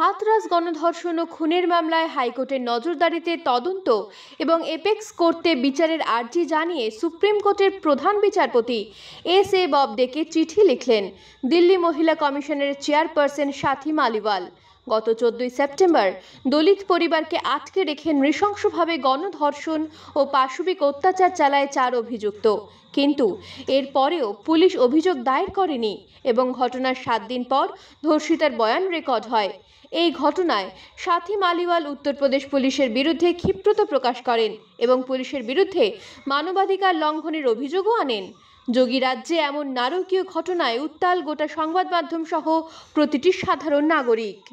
হাতরাস গণধর্ষণ ও খুনের মামলায় হাইকোর্টের নজরদারিতে তদন্ত এবং এপেক্স করতে বিচারের আর্জি জানিয়ে সুপ্রিম কোর্টের প্রধান বিচারপতি এস এ ববদেকে চিঠি লিখলেন দিল্লি মহিলা কমিশনের চেয়ারপারসন সাথী মালিওয়াল গত চোদ্দই সেপ্টেম্বর দলিত পরিবারকে আটকে রেখে নৃশংসভাবে গণধর্ষণ ও পাশবিক অত্যাচার চালায় চার অভিযুক্ত কিন্তু এরপরেও পুলিশ অভিযোগ দায়ের করেনি এবং ঘটনার সাত দিন পর ধর্ষিতার বয়ান রেকর্ড হয় এই ঘটনায় সাথী মালিওয়াল উত্তরপ্রদেশ পুলিশের বিরুদ্ধে ক্ষিপ্রতা প্রকাশ করেন এবং পুলিশের বিরুদ্ধে মানবাধিকার লঙ্ঘনের অভিযোগও আনেন যোগী রাজ্যে এমন নারকীয় ঘটনায় উত্তাল গোটা সংবাদ মাধ্যম সহ প্রতিটি সাধারণ নাগরিক